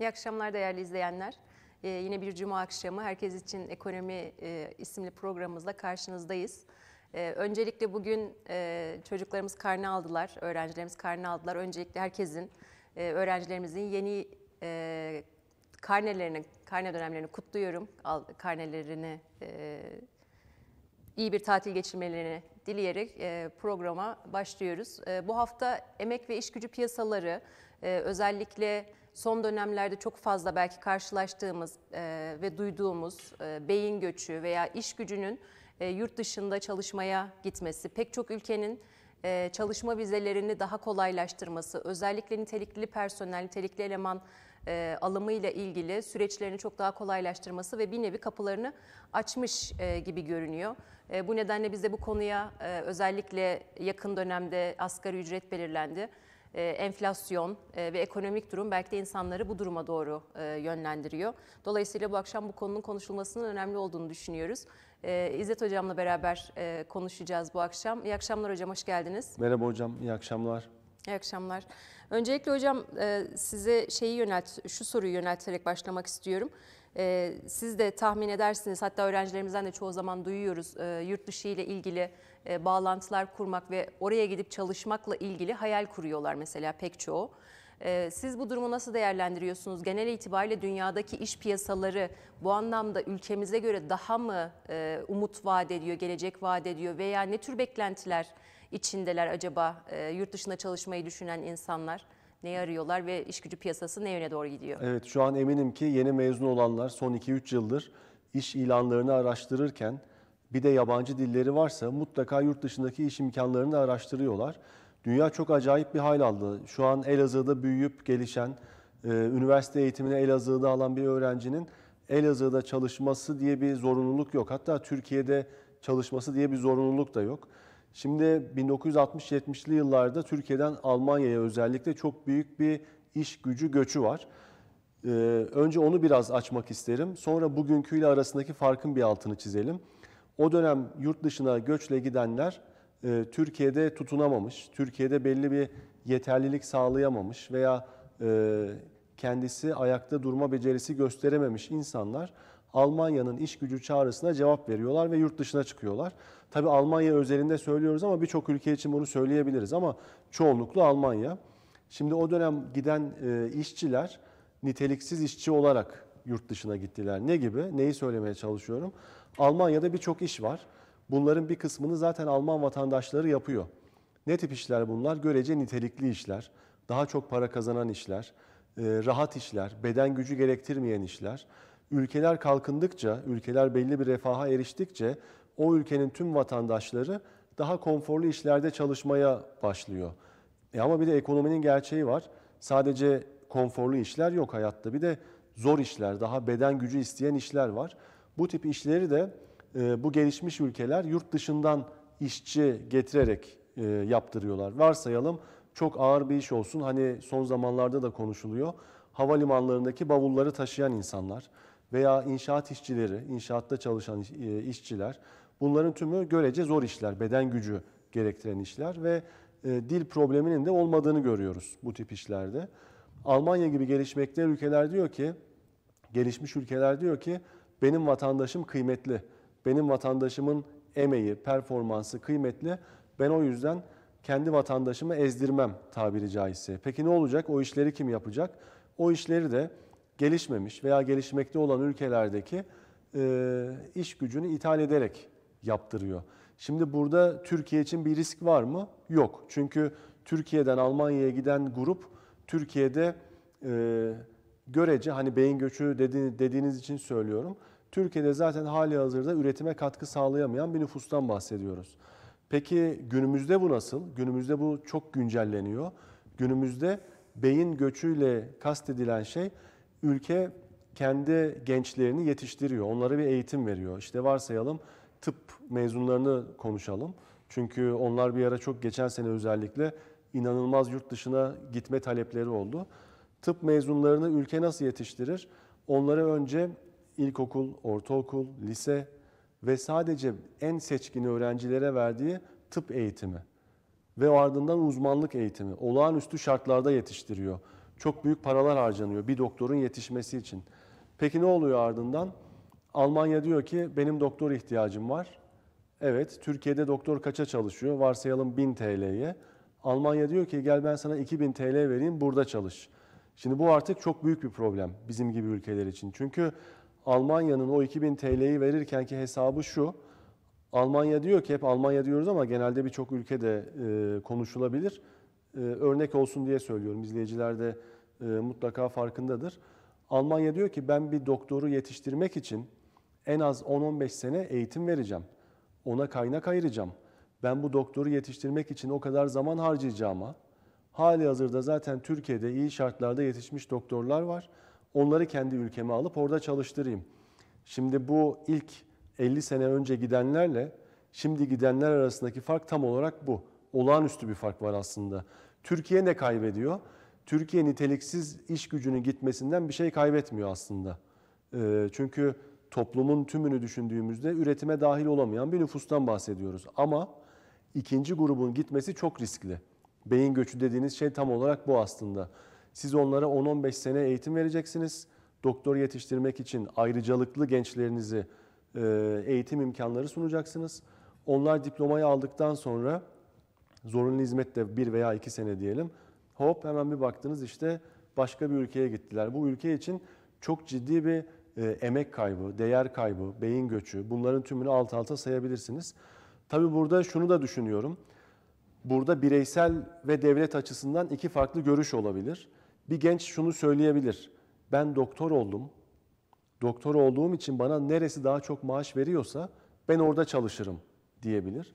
İyi akşamlar değerli izleyenler. Ee, yine bir cuma akşamı Herkes için Ekonomi e, isimli programımızla karşınızdayız. E, öncelikle bugün e, çocuklarımız karne aldılar, öğrencilerimiz karne aldılar. Öncelikle herkesin, e, öğrencilerimizin yeni e, karnelerini, karne dönemlerini kutluyorum. Al, karnelerini, e, iyi bir tatil geçirmelerini dileyerek e, programa başlıyoruz. E, bu hafta emek ve iş gücü piyasaları, e, özellikle son dönemlerde çok fazla belki karşılaştığımız e, ve duyduğumuz e, beyin göçü veya iş gücünün e, yurt dışında çalışmaya gitmesi, pek çok ülkenin e, çalışma vizelerini daha kolaylaştırması, özellikle nitelikli personel, nitelikli eleman e, alımıyla ilgili süreçlerini çok daha kolaylaştırması ve bir nevi kapılarını açmış e, gibi görünüyor. E, bu nedenle biz de bu konuya e, özellikle yakın dönemde asgari ücret belirlendi e, enflasyon e, ve ekonomik durum belki de insanları bu duruma doğru e, yönlendiriyor. Dolayısıyla bu akşam bu konunun konuşulmasının önemli olduğunu düşünüyoruz. E, İzzet Hocam'la beraber konuşacağız bu akşam. İyi akşamlar hocam, hoş geldiniz. Merhaba hocam, iyi akşamlar. İyi akşamlar. Öncelikle hocam size şeyi yönelt, şu soruyu yönelterek başlamak istiyorum. Ee, siz de tahmin edersiniz hatta öğrencilerimizden de çoğu zaman duyuyoruz e, yurt dışı ile ilgili e, bağlantılar kurmak ve oraya gidip çalışmakla ilgili hayal kuruyorlar mesela pek çoğu. Ee, siz bu durumu nasıl değerlendiriyorsunuz? Genel itibariyle dünyadaki iş piyasaları bu anlamda ülkemize göre daha mı e, umut vaat ediyor, gelecek vaat ediyor veya ne tür beklentiler içindeler acaba yurt dışında çalışmayı düşünen insanlar? neyi arıyorlar ve iş gücü piyasası ne yöne doğru gidiyor? Evet şu an eminim ki yeni mezun olanlar son 2-3 yıldır iş ilanlarını araştırırken bir de yabancı dilleri varsa mutlaka yurt dışındaki iş imkanlarını da araştırıyorlar. Dünya çok acayip bir hal aldı. Şu an Elazığ'da büyüyüp gelişen, e, üniversite eğitimini Elazığ'da alan bir öğrencinin Elazığ'da çalışması diye bir zorunluluk yok. Hatta Türkiye'de çalışması diye bir zorunluluk da yok. Şimdi 1960-70'li yıllarda Türkiye'den Almanya'ya özellikle çok büyük bir iş gücü göçü var. Ee, önce onu biraz açmak isterim. Sonra bugünküyle arasındaki farkın bir altını çizelim. O dönem yurt dışına göçle gidenler e, Türkiye'de tutunamamış, Türkiye'de belli bir yeterlilik sağlayamamış veya e, kendisi ayakta durma becerisi gösterememiş insanlar Almanya'nın iş gücü çağrısına cevap veriyorlar ve yurt dışına çıkıyorlar. Tabi Almanya özelinde söylüyoruz ama birçok ülke için bunu söyleyebiliriz ama çoğunlukla Almanya. Şimdi o dönem giden e, işçiler niteliksiz işçi olarak yurt dışına gittiler. Ne gibi? Neyi söylemeye çalışıyorum? Almanya'da birçok iş var. Bunların bir kısmını zaten Alman vatandaşları yapıyor. Ne tip işler bunlar? Görece nitelikli işler, daha çok para kazanan işler, e, rahat işler, beden gücü gerektirmeyen işler ülkeler kalkındıkça, ülkeler belli bir refaha eriştikçe o ülkenin tüm vatandaşları daha konforlu işlerde çalışmaya başlıyor. E ama bir de ekonominin gerçeği var. Sadece konforlu işler yok hayatta. Bir de zor işler, daha beden gücü isteyen işler var. Bu tip işleri de e, bu gelişmiş ülkeler yurt dışından işçi getirerek e, yaptırıyorlar. Varsayalım çok ağır bir iş olsun. Hani son zamanlarda da konuşuluyor. Havalimanlarındaki bavulları taşıyan insanlar veya inşaat işçileri, inşaatta çalışan e, işçiler bunların tümü görece zor işler, beden gücü gerektiren işler ve e, dil probleminin de olmadığını görüyoruz bu tip işlerde. Almanya gibi gelişmekte ülkeler diyor ki, gelişmiş ülkeler diyor ki benim vatandaşım kıymetli, benim vatandaşımın emeği, performansı kıymetli. Ben o yüzden kendi vatandaşımı ezdirmem tabiri caizse. Peki ne olacak? O işleri kim yapacak? O işleri de gelişmemiş veya gelişmekte olan ülkelerdeki e, iş gücünü ithal ederek yaptırıyor. Şimdi burada Türkiye için bir risk var mı? Yok. Çünkü Türkiye'den Almanya'ya giden grup Türkiye'de e, görece hani beyin göçü dedi, dediğiniz için söylüyorum. Türkiye'de zaten hali hazırda üretime katkı sağlayamayan bir nüfustan bahsediyoruz. Peki günümüzde bu nasıl? Günümüzde bu çok güncelleniyor. Günümüzde beyin göçüyle kastedilen şey ülke kendi gençlerini yetiştiriyor. Onlara bir eğitim veriyor. İşte varsayalım tıp mezunlarını konuşalım. Çünkü onlar bir ara çok geçen sene özellikle inanılmaz yurt dışına gitme talepleri oldu. Tıp mezunlarını ülke nasıl yetiştirir? Onlara önce ilkokul, ortaokul, lise ve sadece en seçkini öğrencilere verdiği tıp eğitimi ve ardından uzmanlık eğitimi olağanüstü şartlarda yetiştiriyor. Çok büyük paralar harcanıyor bir doktorun yetişmesi için. Peki ne oluyor ardından? Almanya diyor ki benim doktor ihtiyacım var. Evet, Türkiye'de doktor kaça çalışıyor? Varsayalım 1000 TL'ye. Almanya diyor ki gel ben sana 2000 TL vereyim burada çalış. Şimdi bu artık çok büyük bir problem bizim gibi ülkeler için. Çünkü Almanya'nın o 2000 TL'yi verirken ki hesabı şu. Almanya diyor ki hep Almanya diyoruz ama genelde birçok ülkede konuşulabilir. E, örnek olsun diye söylüyorum. İzleyiciler de e, mutlaka farkındadır. Almanya diyor ki ben bir doktoru yetiştirmek için en az 10-15 sene eğitim vereceğim. Ona kaynak ayıracağım. Ben bu doktoru yetiştirmek için o kadar zaman harcayacağıma hali hazırda zaten Türkiye'de iyi şartlarda yetişmiş doktorlar var. Onları kendi ülkeme alıp orada çalıştırayım. Şimdi bu ilk 50 sene önce gidenlerle şimdi gidenler arasındaki fark tam olarak bu. Olağanüstü bir fark var aslında. Türkiye ne kaybediyor? Türkiye niteliksiz iş gücünün gitmesinden bir şey kaybetmiyor aslında. Ee, çünkü toplumun tümünü düşündüğümüzde üretime dahil olamayan bir nüfustan bahsediyoruz. Ama ikinci grubun gitmesi çok riskli. Beyin göçü dediğiniz şey tam olarak bu aslında. Siz onlara 10-15 sene eğitim vereceksiniz. Doktor yetiştirmek için ayrıcalıklı gençlerinizi e, eğitim imkanları sunacaksınız. Onlar diplomayı aldıktan sonra zorunlu hizmette bir veya iki sene diyelim. Hop hemen bir baktınız işte başka bir ülkeye gittiler. Bu ülke için çok ciddi bir e, emek kaybı, değer kaybı, beyin göçü bunların tümünü alt alta sayabilirsiniz. Tabi burada şunu da düşünüyorum. Burada bireysel ve devlet açısından iki farklı görüş olabilir. Bir genç şunu söyleyebilir. Ben doktor oldum. Doktor olduğum için bana neresi daha çok maaş veriyorsa ben orada çalışırım diyebilir.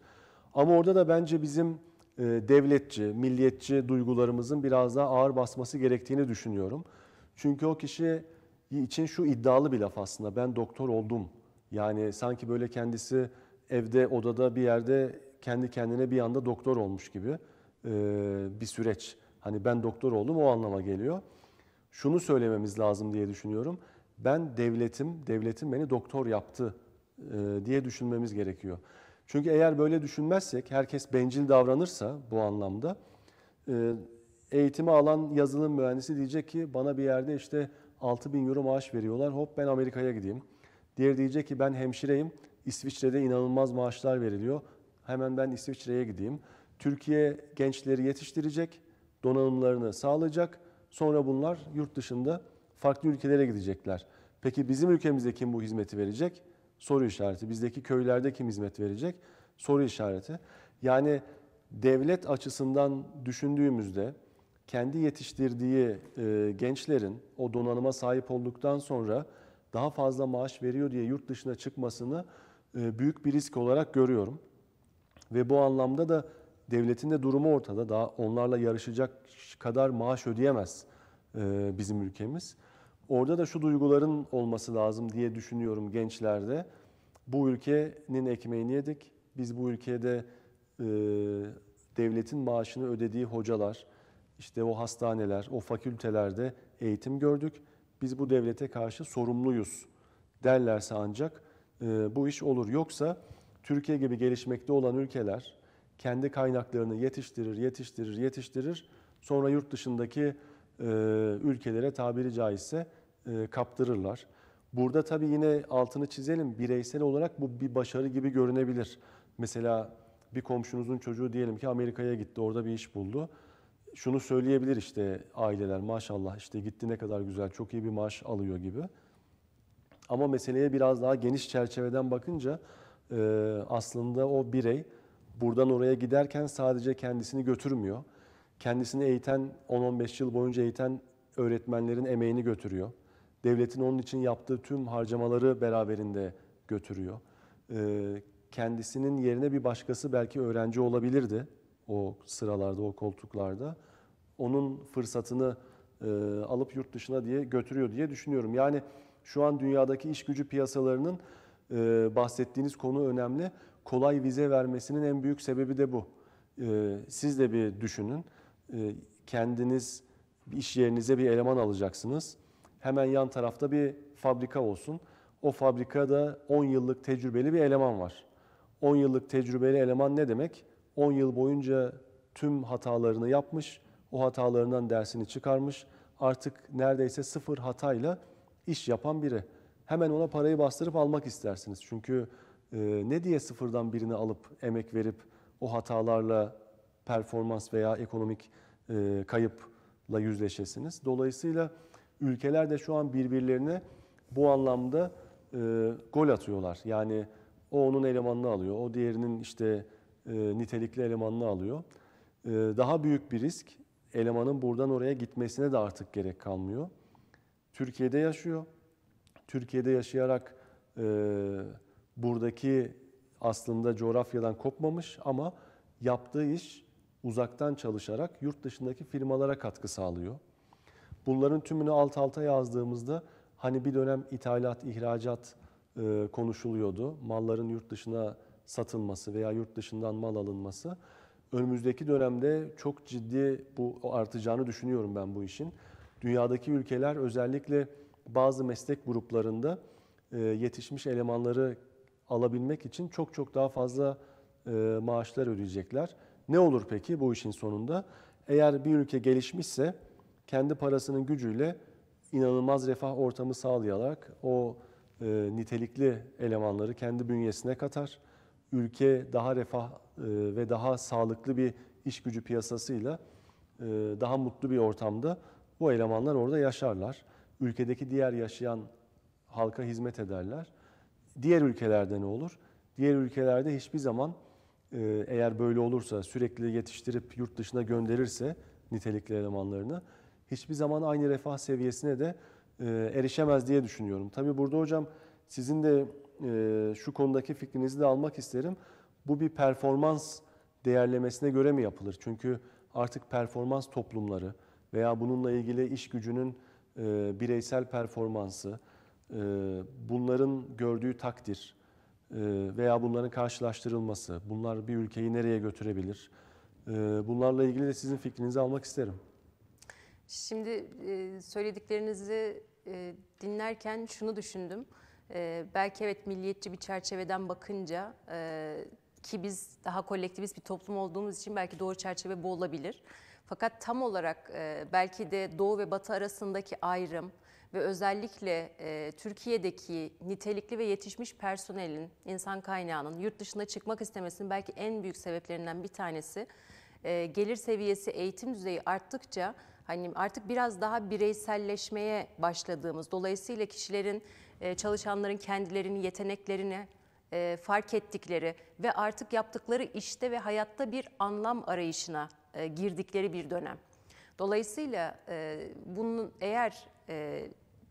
Ama orada da bence bizim e, devletçi, milliyetçi duygularımızın biraz daha ağır basması gerektiğini düşünüyorum. Çünkü o kişi için şu iddialı bir laf aslında. Ben doktor oldum. Yani sanki böyle kendisi evde, odada bir yerde kendi kendine bir anda doktor olmuş gibi e, bir süreç. Hani ben doktor oldum o anlama geliyor. Şunu söylememiz lazım diye düşünüyorum. Ben devletim, devletim beni doktor yaptı e, diye düşünmemiz gerekiyor. Çünkü eğer böyle düşünmezsek, herkes bencil davranırsa bu anlamda e, eğitimi alan yazılım mühendisi diyecek ki bana bir yerde işte 6 bin euro maaş veriyorlar hop ben Amerika'ya gideyim. Diğer diyecek ki ben hemşireyim İsviçre'de inanılmaz maaşlar veriliyor hemen ben İsviçre'ye gideyim. Türkiye gençleri yetiştirecek, donanımlarını sağlayacak. Sonra bunlar yurt dışında farklı ülkelere gidecekler. Peki bizim ülkemizde kim bu hizmeti verecek? Soru işareti. Bizdeki köylerde kim hizmet verecek? Soru işareti. Yani devlet açısından düşündüğümüzde kendi yetiştirdiği e, gençlerin o donanıma sahip olduktan sonra daha fazla maaş veriyor diye yurt dışına çıkmasını e, büyük bir risk olarak görüyorum. Ve bu anlamda da devletin de durumu ortada. Daha onlarla yarışacak kadar maaş ödeyemez e, bizim ülkemiz. Orada da şu duyguların olması lazım diye düşünüyorum gençlerde. Bu ülkenin ekmeğini yedik. Biz bu ülkede e, devletin maaşını ödediği hocalar, işte o hastaneler, o fakültelerde eğitim gördük. Biz bu devlete karşı sorumluyuz derlerse ancak e, bu iş olur. Yoksa Türkiye gibi gelişmekte olan ülkeler kendi kaynaklarını yetiştirir, yetiştirir, yetiştirir. Sonra yurt dışındaki e, ülkelere tabiri caizse e, kaptırırlar. Burada tabii yine altını çizelim. Bireysel olarak bu bir başarı gibi görünebilir. Mesela bir komşunuzun çocuğu diyelim ki Amerika'ya gitti, orada bir iş buldu. Şunu söyleyebilir işte aileler maşallah işte gitti ne kadar güzel, çok iyi bir maaş alıyor gibi. Ama meseleye biraz daha geniş çerçeveden bakınca e, aslında o birey buradan oraya giderken sadece kendisini götürmüyor kendisini eğiten, 10-15 yıl boyunca eğiten öğretmenlerin emeğini götürüyor. Devletin onun için yaptığı tüm harcamaları beraberinde götürüyor. Ee, kendisinin yerine bir başkası belki öğrenci olabilirdi o sıralarda, o koltuklarda. Onun fırsatını e, alıp yurt dışına diye götürüyor diye düşünüyorum. Yani şu an dünyadaki iş gücü piyasalarının e, bahsettiğiniz konu önemli. Kolay vize vermesinin en büyük sebebi de bu. E, siz de bir düşünün. E, kendiniz bir iş yerinize bir eleman alacaksınız. Hemen yan tarafta bir fabrika olsun. O fabrikada 10 yıllık tecrübeli bir eleman var. 10 yıllık tecrübeli eleman ne demek? 10 yıl boyunca tüm hatalarını yapmış, o hatalarından dersini çıkarmış. Artık neredeyse sıfır hatayla iş yapan biri. Hemen ona parayı bastırıp almak istersiniz. Çünkü e, ne diye sıfırdan birini alıp emek verip o hatalarla performans veya ekonomik e, kayıpla yüzleşesiniz. Dolayısıyla ülkeler de şu an birbirlerine bu anlamda e, gol atıyorlar. Yani o onun elemanını alıyor, o diğerinin işte e, nitelikli elemanını alıyor. E, daha büyük bir risk elemanın buradan oraya gitmesine de artık gerek kalmıyor. Türkiye'de yaşıyor. Türkiye'de yaşayarak e, buradaki aslında coğrafyadan kopmamış ama yaptığı iş uzaktan çalışarak yurt dışındaki firmalara katkı sağlıyor. Bunların tümünü alt alta yazdığımızda hani bir dönem ithalat, ihracat e, konuşuluyordu. Malların yurt dışına satılması veya yurt dışından mal alınması. Önümüzdeki dönemde çok ciddi bu artacağını düşünüyorum ben bu işin. Dünyadaki ülkeler özellikle bazı meslek gruplarında e, yetişmiş elemanları alabilmek için çok çok daha fazla e, maaşlar ödeyecekler. Ne olur peki bu işin sonunda? Eğer bir ülke gelişmişse kendi parasının gücüyle inanılmaz refah ortamı sağlayarak o e, nitelikli elemanları kendi bünyesine katar. Ülke daha refah e, ve daha sağlıklı bir iş gücü piyasasıyla e, daha mutlu bir ortamda bu elemanlar orada yaşarlar. Ülkedeki diğer yaşayan halka hizmet ederler. Diğer ülkelerde ne olur? Diğer ülkelerde hiçbir zaman ee, eğer böyle olursa sürekli yetiştirip yurt dışına gönderirse nitelikli elemanlarını hiçbir zaman aynı refah seviyesine de e, erişemez diye düşünüyorum. Tabii burada hocam sizin de e, şu konudaki fikrinizi de almak isterim. Bu bir performans değerlemesine göre mi yapılır? Çünkü artık performans toplumları veya bununla ilgili iş gücünün e, bireysel performansı, bunların gördüğü takdir, ee, veya bunların karşılaştırılması, bunlar bir ülkeyi nereye götürebilir? Ee, bunlarla ilgili de sizin fikrinizi almak isterim. Şimdi e, söylediklerinizi e, dinlerken şunu düşündüm. E, belki evet milliyetçi bir çerçeveden bakınca ki biz daha kolektivist bir toplum olduğumuz için belki doğru çerçeve bu olabilir. Fakat tam olarak belki de Doğu ve Batı arasındaki ayrım, ve özellikle e, Türkiye'deki nitelikli ve yetişmiş personelin, insan kaynağının yurt dışına çıkmak istemesinin belki en büyük sebeplerinden bir tanesi e, gelir seviyesi, eğitim düzeyi arttıkça hani artık biraz daha bireyselleşmeye başladığımız, dolayısıyla kişilerin, e, çalışanların kendilerini, yeteneklerini e, fark ettikleri ve artık yaptıkları işte ve hayatta bir anlam arayışına e, girdikleri bir dönem. Dolayısıyla e, bunun eğer e,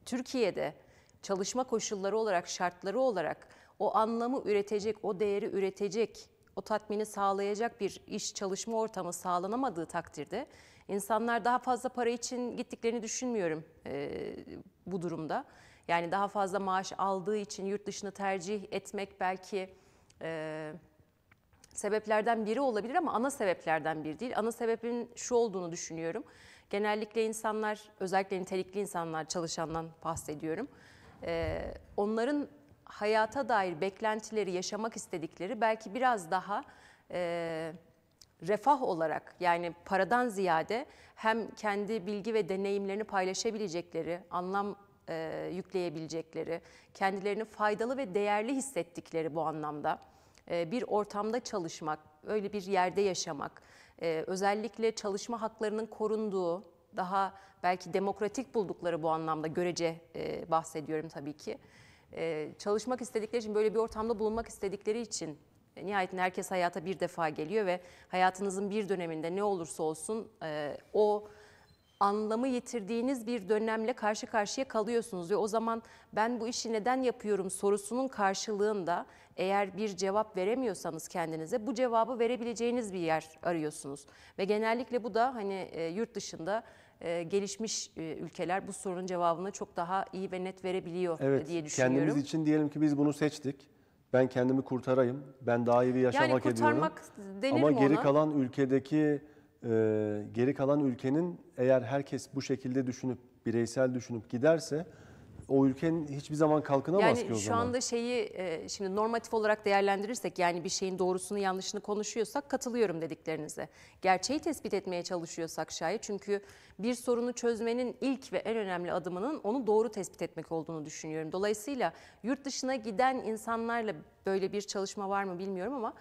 Türkiye'de çalışma koşulları olarak, şartları olarak o anlamı üretecek, o değeri üretecek, o tatmini sağlayacak bir iş çalışma ortamı sağlanamadığı takdirde insanlar daha fazla para için gittiklerini düşünmüyorum e, bu durumda. Yani daha fazla maaş aldığı için yurt dışını tercih etmek belki e, sebeplerden biri olabilir ama ana sebeplerden biri değil. Ana sebebin şu olduğunu düşünüyorum. Genellikle insanlar, özellikle nitelikli insanlar çalışandan bahsediyorum. Ee, onların hayata dair beklentileri, yaşamak istedikleri belki biraz daha e, refah olarak yani paradan ziyade hem kendi bilgi ve deneyimlerini paylaşabilecekleri, anlam e, yükleyebilecekleri, kendilerini faydalı ve değerli hissettikleri bu anlamda e, bir ortamda çalışmak, öyle bir yerde yaşamak, e, özellikle çalışma haklarının korunduğu, daha belki demokratik buldukları bu anlamda görece e, bahsediyorum tabii ki. E, çalışmak istedikleri için, böyle bir ortamda bulunmak istedikleri için e, nihayetinde herkes hayata bir defa geliyor ve hayatınızın bir döneminde ne olursa olsun e, o anlamı yitirdiğiniz bir dönemle karşı karşıya kalıyorsunuz ve o zaman ben bu işi neden yapıyorum sorusunun karşılığında eğer bir cevap veremiyorsanız kendinize bu cevabı verebileceğiniz bir yer arıyorsunuz. Ve genellikle bu da hani e, yurt dışında e, gelişmiş e, ülkeler bu sorunun cevabını çok daha iyi ve net verebiliyor evet, diye düşünüyorum. Kendimiz için diyelim ki biz bunu seçtik. Ben kendimi kurtarayım. Ben daha iyi bir yaşamak yani ediyorum. Ama geri ona. kalan ülkedeki e, geri kalan ülkenin eğer herkes bu şekilde düşünüp bireysel düşünüp giderse o ülkenin hiçbir zaman kalkınamaz yani ki o zaman. Yani şu anda şeyi e, şimdi normatif olarak değerlendirirsek yani bir şeyin doğrusunu yanlışını konuşuyorsak katılıyorum dediklerinize. Gerçeği tespit etmeye çalışıyorsak şayet çünkü bir sorunu çözmenin ilk ve en önemli adımının onu doğru tespit etmek olduğunu düşünüyorum. Dolayısıyla yurt dışına giden insanlarla böyle bir çalışma var mı bilmiyorum ama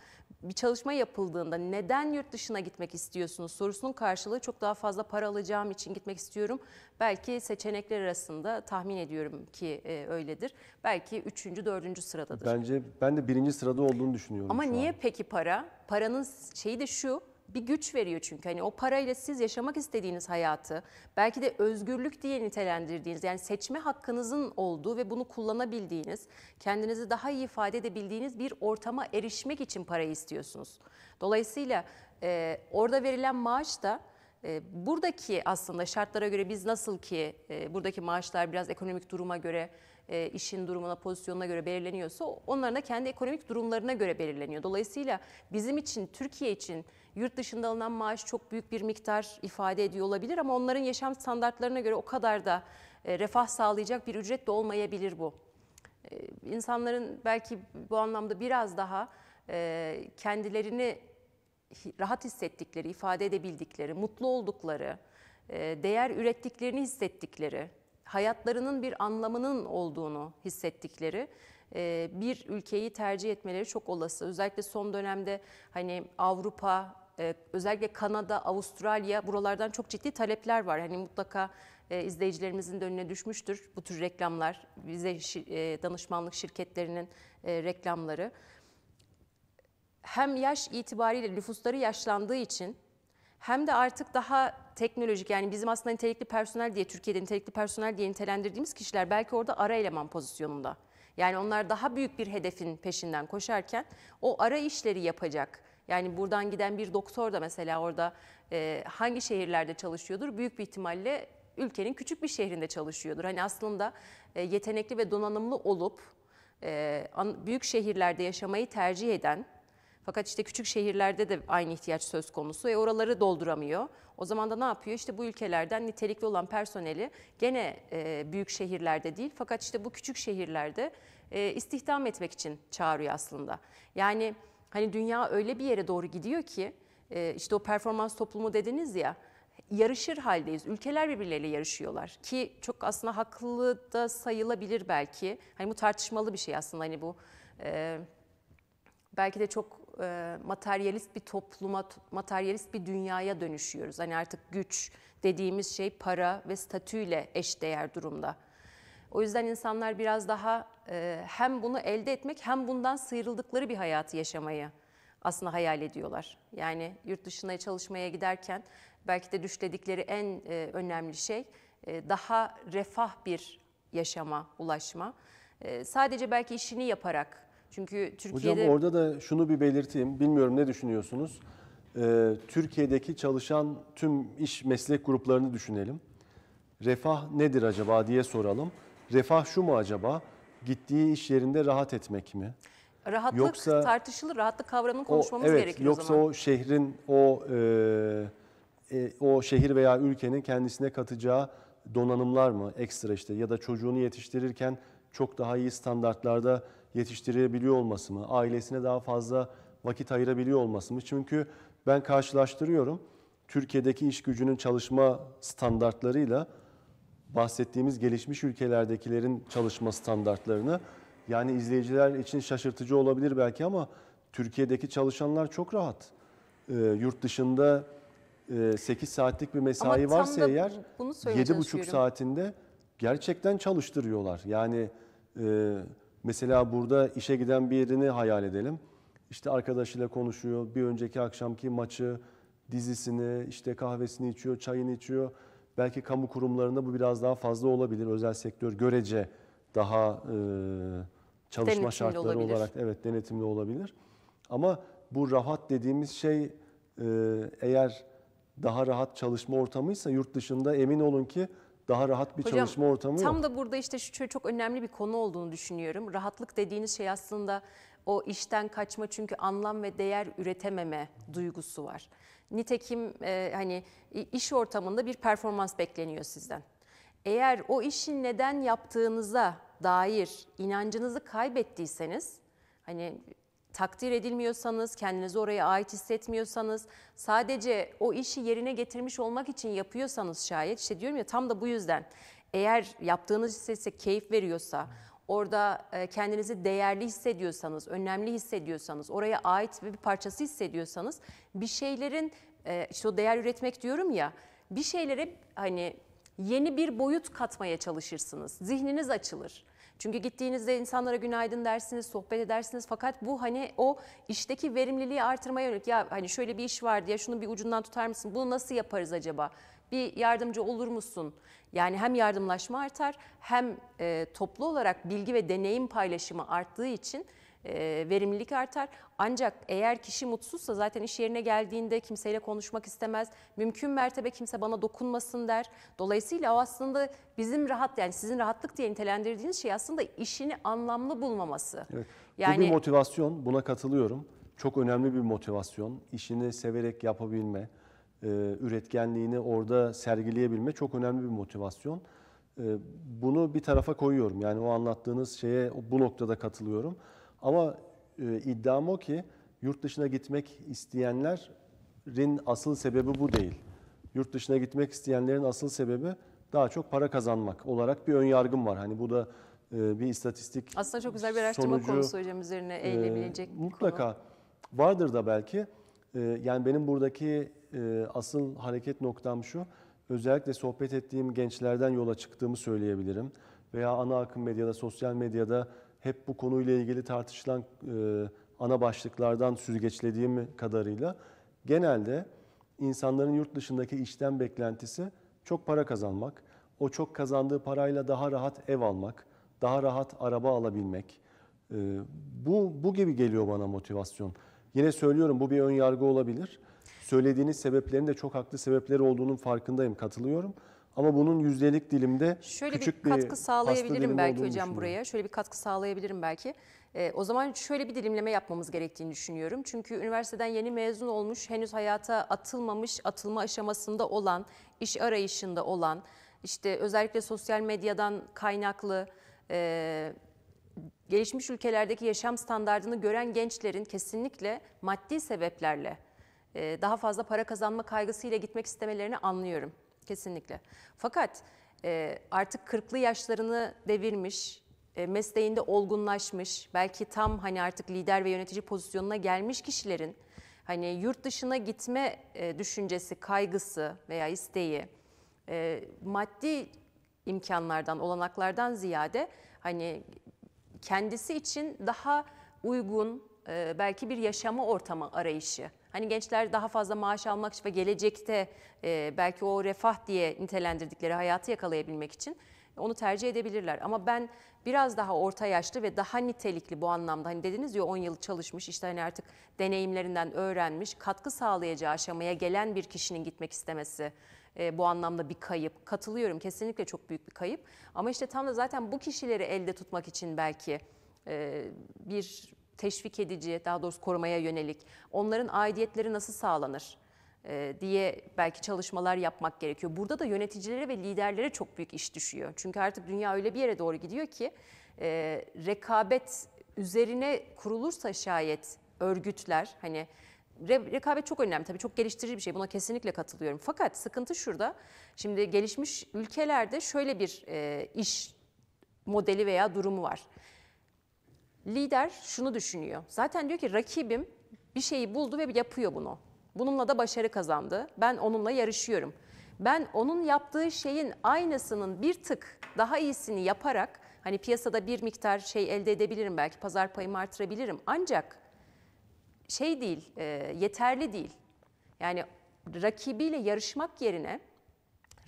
bir çalışma yapıldığında neden yurt dışına gitmek istiyorsunuz sorusunun karşılığı çok daha fazla para alacağım için gitmek istiyorum. Belki seçenekler arasında tahmin ediyorum ki e, öyledir. Belki üçüncü, dördüncü sıradadır. Bence ben de birinci sırada olduğunu düşünüyorum. Ama niye an. peki para? Paranın şeyi de şu bir güç veriyor çünkü. Hani o parayla siz yaşamak istediğiniz hayatı belki de özgürlük diye nitelendirdiğiniz yani seçme hakkınızın olduğu ve bunu kullanabildiğiniz, kendinizi daha iyi ifade edebildiğiniz bir ortama erişmek için parayı istiyorsunuz. Dolayısıyla e, orada verilen maaş da e, buradaki aslında şartlara göre biz nasıl ki e, buradaki maaşlar biraz ekonomik duruma göre e, işin durumuna, pozisyonuna göre belirleniyorsa onların da kendi ekonomik durumlarına göre belirleniyor. Dolayısıyla bizim için, Türkiye için yurt dışında alınan maaş çok büyük bir miktar ifade ediyor olabilir ama onların yaşam standartlarına göre o kadar da e, refah sağlayacak bir ücret de olmayabilir bu. E, insanların belki bu anlamda biraz daha e, kendilerini rahat hissettikleri, ifade edebildikleri, mutlu oldukları, değer ürettiklerini hissettikleri, hayatlarının bir anlamının olduğunu hissettikleri bir ülkeyi tercih etmeleri çok olası. Özellikle son dönemde hani Avrupa e, özellikle Kanada, Avustralya buralardan çok ciddi talepler var. Hani mutlaka e, izleyicilerimizin de önüne düşmüştür bu tür reklamlar, bize e, danışmanlık şirketlerinin reklamları. Hem yaş itibariyle nüfusları yaşlandığı için hem de artık daha teknolojik yani bizim aslında nitelikli personel diye Türkiye'de nitelikli personel diye nitelendirdiğimiz kişiler belki orada ara eleman pozisyonunda. Yani onlar daha büyük bir hedefin peşinden koşarken o ara işleri yapacak yani buradan giden bir doktor da mesela orada e, hangi şehirlerde çalışıyordur? Büyük bir ihtimalle ülkenin küçük bir şehrinde çalışıyordur. Hani aslında e, yetenekli ve donanımlı olup e, an, büyük şehirlerde yaşamayı tercih eden fakat işte küçük şehirlerde de aynı ihtiyaç söz konusu. ve oraları dolduramıyor. O zaman da ne yapıyor? İşte bu ülkelerden nitelikli olan personeli gene e, büyük şehirlerde değil fakat işte bu küçük şehirlerde e, istihdam etmek için çağırıyor aslında. Yani hani dünya öyle bir yere doğru gidiyor ki e, işte o performans toplumu dediniz ya yarışır haldeyiz. Ülkeler birbirleriyle yarışıyorlar ki çok aslında haklı da sayılabilir belki. Hani bu tartışmalı bir şey aslında hani bu e, belki de çok e, materyalist bir topluma, materyalist bir dünyaya dönüşüyoruz. Hani artık güç dediğimiz şey para ve statüyle eşdeğer durumda. O yüzden insanlar biraz daha ee, hem bunu elde etmek hem bundan sıyrıldıkları bir hayatı yaşamayı aslında hayal ediyorlar. Yani yurt dışına çalışmaya giderken belki de düşledikleri en e, önemli şey e, daha refah bir yaşama ulaşma. E, sadece belki işini yaparak çünkü Türkiye'de... Hocam orada da şunu bir belirteyim. Bilmiyorum ne düşünüyorsunuz? Türkiye'deki çalışan tüm iş meslek gruplarını düşünelim. Refah nedir acaba diye soralım. Refah şu mu acaba? gittiği iş yerinde rahat etmek mi? Rahatlık yoksa, tartışılır. Rahatlık kavramını konuşmamız o, evet, gerekir o zaman. Yoksa o şehrin, o e, e, o şehir veya ülkenin kendisine katacağı donanımlar mı ekstra işte ya da çocuğunu yetiştirirken çok daha iyi standartlarda yetiştirebiliyor olması mı? Ailesine daha fazla vakit ayırabiliyor olması mı? Çünkü ben karşılaştırıyorum Türkiye'deki iş gücünün çalışma standartlarıyla bahsettiğimiz gelişmiş ülkelerdekilerin çalışma standartlarını yani izleyiciler için şaşırtıcı olabilir belki ama Türkiye'deki çalışanlar çok rahat. E, yurt dışında e, 8 saatlik bir mesai Ama varsa eğer 7,5 saatinde gerçekten çalıştırıyorlar. Yani e, mesela burada işe giden birini hayal edelim. İşte arkadaşıyla konuşuyor, bir önceki akşamki maçı, dizisini, işte kahvesini içiyor, çayını içiyor Belki kamu kurumlarında bu biraz daha fazla olabilir. Özel sektör görece daha e, çalışma denetimli şartları olabilir. olarak evet denetimli olabilir. Ama bu rahat dediğimiz şey e, eğer daha rahat çalışma ortamıysa yurt dışında emin olun ki daha rahat bir Hocam, çalışma ortamı tam yok. Tam da burada işte şu çok önemli bir konu olduğunu düşünüyorum. Rahatlık dediğiniz şey aslında o işten kaçma çünkü anlam ve değer üretememe duygusu var. Nitekim e, hani iş ortamında bir performans bekleniyor sizden. Eğer o işin neden yaptığınıza dair inancınızı kaybettiyseniz hani takdir edilmiyorsanız, kendinizi oraya ait hissetmiyorsanız, sadece o işi yerine getirmiş olmak için yapıyorsanız şayet, işte diyorum ya tam da bu yüzden eğer yaptığınız size keyif veriyorsa, orada e, kendinizi değerli hissediyorsanız, önemli hissediyorsanız, oraya ait bir parçası hissediyorsanız bir şeylerin e, işte o değer üretmek diyorum ya bir şeylere hani yeni bir boyut katmaya çalışırsınız. Zihniniz açılır. Çünkü gittiğinizde insanlara günaydın dersiniz, sohbet edersiniz. Fakat bu hani o işteki verimliliği artırmaya yönelik ya hani şöyle bir iş vardı ya şunu bir ucundan tutar mısın? Bunu nasıl yaparız acaba? bir yardımcı olur musun? Yani hem yardımlaşma artar hem e, toplu olarak bilgi ve deneyim paylaşımı arttığı için e, verimlilik artar. Ancak eğer kişi mutsuzsa zaten iş yerine geldiğinde kimseyle konuşmak istemez. Mümkün mertebe kimse bana dokunmasın der. Dolayısıyla o aslında bizim rahat yani sizin rahatlık diye nitelendirdiğiniz şey aslında işini anlamlı bulmaması. Evet. Yani, Bu bir motivasyon buna katılıyorum. Çok önemli bir motivasyon. İşini severek yapabilme, e, üretkenliğini orada sergileyebilme çok önemli bir motivasyon. E, bunu bir tarafa koyuyorum. Yani o anlattığınız şeye bu noktada katılıyorum. Ama e, iddiam o ki yurt dışına gitmek isteyenlerin asıl sebebi bu değil. Yurt dışına gitmek isteyenlerin asıl sebebi daha çok para kazanmak olarak bir ön yargım var. Hani bu da bir istatistik Aslında çok güzel bir araştırma sonucu, konusu hocam üzerine eğilebilecek e, Mutlaka konu. vardır da belki. Ee, yani benim buradaki e, asıl hareket noktam şu, özellikle sohbet ettiğim gençlerden yola çıktığımı söyleyebilirim. Veya ana akım medyada, sosyal medyada hep bu konuyla ilgili tartışılan e, ana başlıklardan süzgeçlediğim kadarıyla genelde insanların yurt dışındaki işten beklentisi çok para kazanmak, o çok kazandığı parayla daha rahat ev almak, daha rahat araba alabilmek. Ee, bu, bu gibi geliyor bana motivasyon. Yine söylüyorum bu bir ön yargı olabilir. Söylediğiniz sebeplerin de çok haklı sebepleri olduğunun farkındayım, katılıyorum. Ama bunun yüzdelik dilimde şöyle küçük bir katkı bir sağlayabilirim belki hocam düşünüyorum. buraya. Şöyle bir katkı sağlayabilirim belki. E, o zaman şöyle bir dilimleme yapmamız gerektiğini düşünüyorum. Çünkü üniversiteden yeni mezun olmuş, henüz hayata atılmamış, atılma aşamasında olan, iş arayışında olan, işte özellikle sosyal medyadan kaynaklı e, gelişmiş ülkelerdeki yaşam standartını gören gençlerin kesinlikle maddi sebeplerle e, daha fazla para kazanma kaygısıyla gitmek istemelerini anlıyorum kesinlikle. Fakat e, artık kırklı yaşlarını devirmiş, e, mesleğinde olgunlaşmış, belki tam hani artık lider ve yönetici pozisyonuna gelmiş kişilerin hani yurt dışına gitme düşüncesi, kaygısı veya isteği maddi imkanlardan, olanaklardan ziyade hani kendisi için daha uygun e, belki bir yaşama ortamı arayışı. Hani gençler daha fazla maaş almak için ve gelecekte e, belki o refah diye nitelendirdikleri hayatı yakalayabilmek için onu tercih edebilirler. Ama ben biraz daha orta yaşlı ve daha nitelikli bu anlamda hani dediniz ya 10 yıl çalışmış işte hani artık deneyimlerinden öğrenmiş katkı sağlayacağı aşamaya gelen bir kişinin gitmek istemesi e, bu anlamda bir kayıp. Katılıyorum kesinlikle çok büyük bir kayıp. Ama işte tam da zaten bu kişileri elde tutmak için belki e, bir teşvik edici, daha doğrusu korumaya yönelik onların aidiyetleri nasıl sağlanır? E, diye belki çalışmalar yapmak gerekiyor. Burada da yöneticilere ve liderlere çok büyük iş düşüyor. Çünkü artık dünya öyle bir yere doğru gidiyor ki e, rekabet üzerine kurulursa şayet örgütler hani rekabet çok önemli tabii çok geliştirici bir şey buna kesinlikle katılıyorum. Fakat sıkıntı şurada şimdi gelişmiş ülkelerde şöyle bir e, iş modeli veya durumu var. Lider şunu düşünüyor zaten diyor ki rakibim bir şeyi buldu ve yapıyor bunu. Bununla da başarı kazandı. Ben onunla yarışıyorum. Ben onun yaptığı şeyin aynısının bir tık daha iyisini yaparak hani piyasada bir miktar şey elde edebilirim belki pazar payımı artırabilirim. Ancak şey değil, e, yeterli değil. Yani rakibiyle yarışmak yerine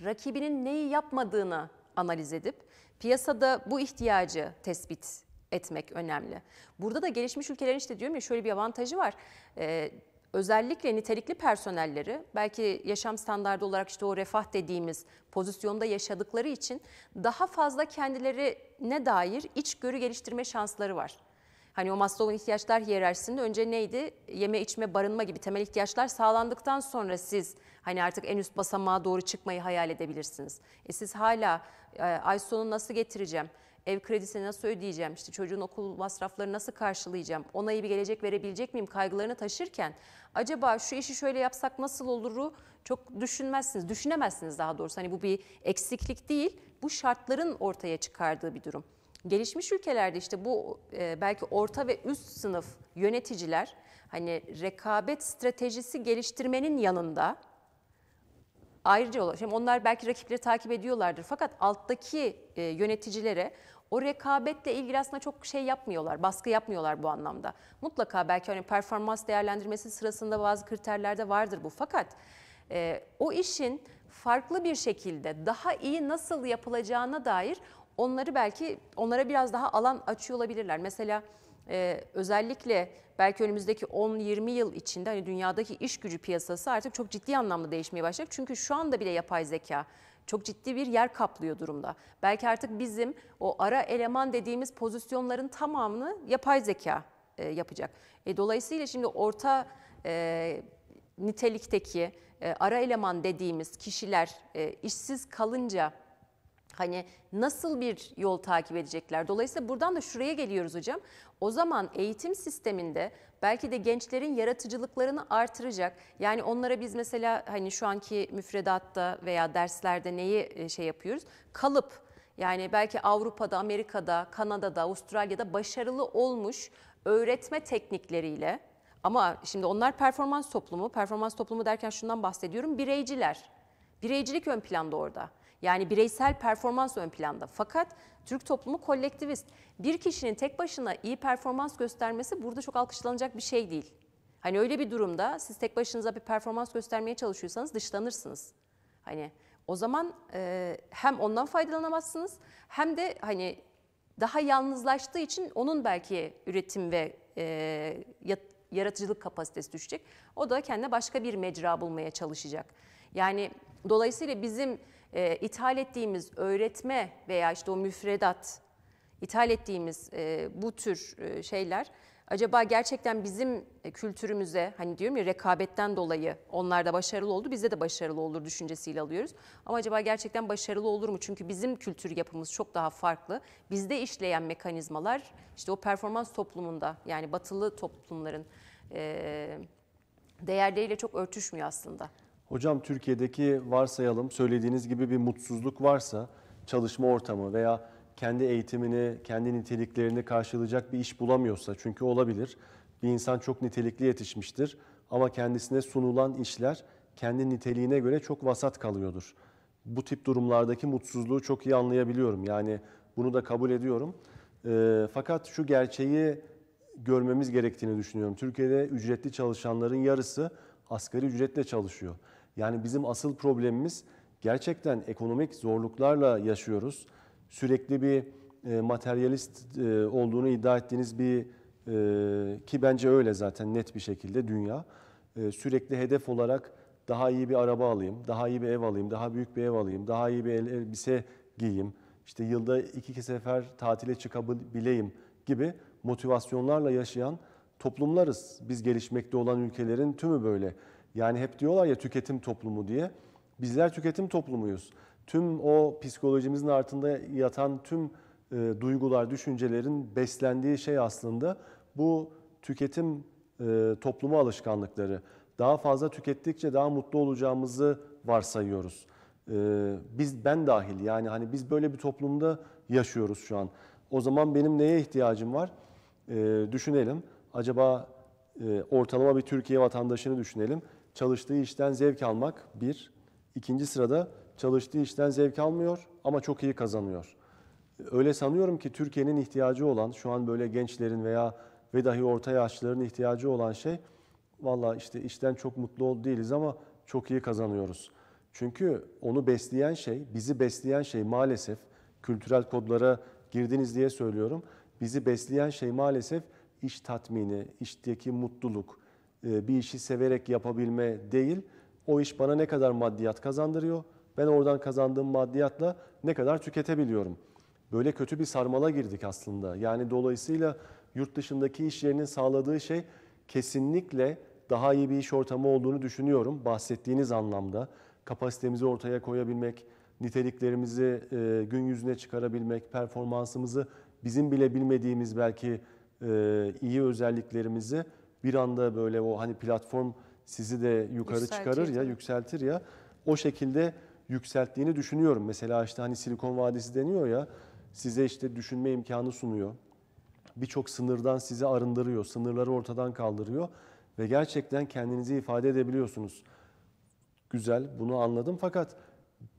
rakibinin neyi yapmadığını analiz edip piyasada bu ihtiyacı tespit etmek önemli. Burada da gelişmiş ülkelerin işte diyorum ya şöyle bir avantajı var. Ee, özellikle nitelikli personelleri belki yaşam standardı olarak işte o refah dediğimiz pozisyonda yaşadıkları için daha fazla kendilerine dair içgörü geliştirme şansları var. Hani o Maslow'un ihtiyaçlar hiyerarşisinde önce neydi? Yeme, içme, barınma gibi temel ihtiyaçlar sağlandıktan sonra siz hani artık en üst basamağa doğru çıkmayı hayal edebilirsiniz. E siz hala e, ay sonu nasıl getireceğim? Ev kredisini nasıl ödeyeceğim? İşte çocuğun okul masrafları nasıl karşılayacağım? Ona iyi bir gelecek verebilecek miyim? Kaygılarını taşırken acaba şu işi şöyle yapsak nasıl oluru çok düşünmezsiniz. Düşünemezsiniz daha doğrusu. Hani bu bir eksiklik değil. Bu şartların ortaya çıkardığı bir durum. Gelişmiş ülkelerde işte bu e, belki orta ve üst sınıf yöneticiler hani rekabet stratejisi geliştirmenin yanında ayrıca olarak hem onlar belki rakipleri takip ediyorlardır fakat alttaki e, yöneticilere o rekabetle ilgili aslında çok şey yapmıyorlar, baskı yapmıyorlar bu anlamda. Mutlaka belki hani performans değerlendirmesi sırasında bazı kriterlerde vardır bu fakat e, o işin farklı bir şekilde daha iyi nasıl yapılacağına dair onları belki onlara biraz daha alan açıyor olabilirler. Mesela e, özellikle belki önümüzdeki 10-20 yıl içinde hani dünyadaki iş gücü piyasası artık çok ciddi anlamda değişmeye başlayacak. Çünkü şu anda bile yapay zeka çok ciddi bir yer kaplıyor durumda. Belki artık bizim o ara eleman dediğimiz pozisyonların tamamını yapay zeka e, yapacak. E, dolayısıyla şimdi orta e, nitelikteki e, ara eleman dediğimiz kişiler e, işsiz kalınca Hani nasıl bir yol takip edecekler? Dolayısıyla buradan da şuraya geliyoruz hocam. O zaman eğitim sisteminde belki de gençlerin yaratıcılıklarını artıracak. Yani onlara biz mesela hani şu anki müfredatta veya derslerde neyi e, şey yapıyoruz? Kalıp yani belki Avrupa'da, Amerika'da, Kanada'da, Avustralya'da başarılı olmuş öğretme teknikleriyle ama şimdi onlar performans toplumu. Performans toplumu derken şundan bahsediyorum. Bireyciler. Bireycilik ön planda orada. Yani bireysel performans ön planda. Fakat Türk toplumu kolektivist. Bir kişinin tek başına iyi performans göstermesi burada çok alkışlanacak bir şey değil. Hani öyle bir durumda siz tek başınıza bir performans göstermeye çalışıyorsanız dışlanırsınız. Hani o zaman e, hem ondan faydalanamazsınız hem de hani daha yalnızlaştığı için onun belki üretim ve e, yaratıcılık kapasitesi düşecek. O da kendine başka bir mecra bulmaya çalışacak. Yani dolayısıyla bizim e, ithal ettiğimiz öğretme veya işte o müfredat, ithal ettiğimiz e, bu tür e, şeyler acaba gerçekten bizim e, kültürümüze hani diyorum ya rekabetten dolayı onlar da başarılı oldu bizde de başarılı olur düşüncesiyle alıyoruz. Ama acaba gerçekten başarılı olur mu? Çünkü bizim kültür yapımız çok daha farklı. Bizde işleyen mekanizmalar işte o performans toplumunda yani batılı toplumların e, değerleriyle çok örtüşmüyor aslında. Hocam Türkiye'deki varsayalım söylediğiniz gibi bir mutsuzluk varsa çalışma ortamı veya kendi eğitimini, kendi niteliklerini karşılayacak bir iş bulamıyorsa çünkü olabilir. Bir insan çok nitelikli yetişmiştir ama kendisine sunulan işler kendi niteliğine göre çok vasat kalıyordur. Bu tip durumlardaki mutsuzluğu çok iyi anlayabiliyorum. Yani bunu da kabul ediyorum. E, fakat şu gerçeği görmemiz gerektiğini düşünüyorum. Türkiye'de ücretli çalışanların yarısı asgari ücretle çalışıyor. Yani bizim asıl problemimiz gerçekten ekonomik zorluklarla yaşıyoruz. Sürekli bir e, materyalist e, olduğunu iddia ettiğiniz bir e, ki bence öyle zaten net bir şekilde dünya e, sürekli hedef olarak daha iyi bir araba alayım, daha iyi bir ev alayım, daha büyük bir ev alayım, daha iyi bir elbise giyeyim, işte yılda iki kez sefer tatile çıkabileyim gibi motivasyonlarla yaşayan toplumlarız. Biz gelişmekte olan ülkelerin tümü böyle. Yani hep diyorlar ya tüketim toplumu diye. Bizler tüketim toplumuyuz. Tüm o psikolojimizin altında yatan tüm e, duygular, düşüncelerin beslendiği şey aslında bu tüketim e, topluma alışkanlıkları. Daha fazla tükettikçe daha mutlu olacağımızı varsayıyoruz. E, biz ben dahil yani hani biz böyle bir toplumda yaşıyoruz şu an. O zaman benim neye ihtiyacım var? E, düşünelim. Acaba e, ortalama bir Türkiye vatandaşını düşünelim çalıştığı işten zevk almak bir. İkinci sırada çalıştığı işten zevk almıyor ama çok iyi kazanıyor. Öyle sanıyorum ki Türkiye'nin ihtiyacı olan şu an böyle gençlerin veya ve dahi orta yaşlıların ihtiyacı olan şey valla işte işten çok mutlu değiliz ama çok iyi kazanıyoruz. Çünkü onu besleyen şey, bizi besleyen şey maalesef kültürel kodlara girdiniz diye söylüyorum. Bizi besleyen şey maalesef iş tatmini, işteki mutluluk, e, bir işi severek yapabilme değil. O iş bana ne kadar maddiyat kazandırıyor? Ben oradan kazandığım maddiyatla ne kadar tüketebiliyorum? Böyle kötü bir sarmala girdik aslında. Yani dolayısıyla yurt dışındaki iş yerinin sağladığı şey kesinlikle daha iyi bir iş ortamı olduğunu düşünüyorum bahsettiğiniz anlamda. Kapasitemizi ortaya koyabilmek, niteliklerimizi e, gün yüzüne çıkarabilmek, performansımızı bizim bile bilmediğimiz belki e, iyi özelliklerimizi bir anda böyle o hani platform sizi de yukarı Yükseltir. çıkarır ya, yükseltir ya. O şekilde yükselttiğini düşünüyorum. Mesela işte hani Silikon Vadisi deniyor ya, size işte düşünme imkanı sunuyor. Birçok sınırdan sizi arındırıyor, sınırları ortadan kaldırıyor ve gerçekten kendinizi ifade edebiliyorsunuz. Güzel, bunu anladım fakat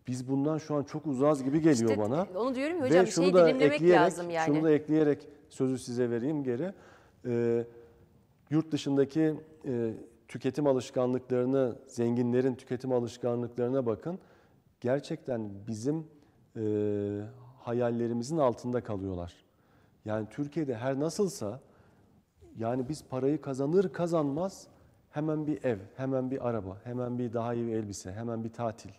biz bundan şu an çok uzağız gibi geliyor işte, bana. Onu diyorum ya hocam, ve şunu şeyi da dilimlemek lazım yani. Şunu da ekleyerek sözü size vereyim geri. Ee, yurt dışındaki e, tüketim alışkanlıklarını, zenginlerin tüketim alışkanlıklarına bakın. Gerçekten bizim e, hayallerimizin altında kalıyorlar. Yani Türkiye'de her nasılsa yani biz parayı kazanır kazanmaz hemen bir ev, hemen bir araba, hemen bir daha iyi bir elbise, hemen bir tatil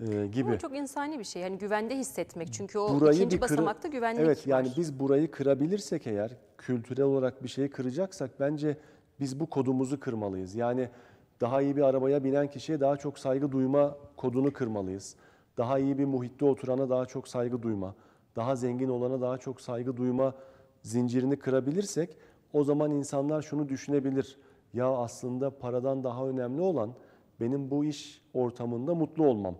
e, gibi. Ama çok insani bir şey. Yani güvende hissetmek. Çünkü o burayı ikinci bir basamakta güvenlik Evet var. yani biz burayı kırabilirsek eğer kültürel olarak bir şeyi kıracaksak bence biz bu kodumuzu kırmalıyız. Yani daha iyi bir arabaya binen kişiye daha çok saygı duyma kodunu kırmalıyız. Daha iyi bir muhitte oturana daha çok saygı duyma, daha zengin olana daha çok saygı duyma zincirini kırabilirsek o zaman insanlar şunu düşünebilir. Ya aslında paradan daha önemli olan benim bu iş ortamında mutlu olmam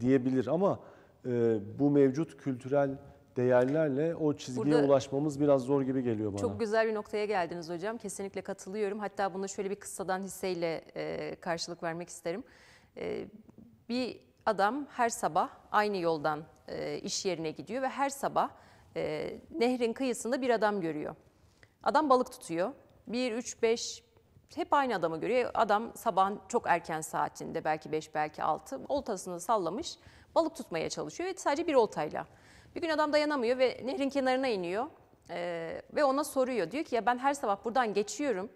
diyebilir ama e, bu mevcut kültürel değerlerle o çizgiye Burada ulaşmamız biraz zor gibi geliyor bana. Çok güzel bir noktaya geldiniz hocam. Kesinlikle katılıyorum. Hatta bunu şöyle bir kıssadan hisseyle e, karşılık vermek isterim. E, bir adam her sabah aynı yoldan e, iş yerine gidiyor ve her sabah e, nehrin kıyısında bir adam görüyor. Adam balık tutuyor. 1, 3, 5, hep aynı adamı görüyor. Adam sabahın çok erken saatinde belki 5 belki 6 oltasını sallamış balık tutmaya çalışıyor ve sadece bir oltayla. Bir gün adam dayanamıyor ve nehrin kenarına iniyor ee, ve ona soruyor. Diyor ki ya ben her sabah buradan geçiyorum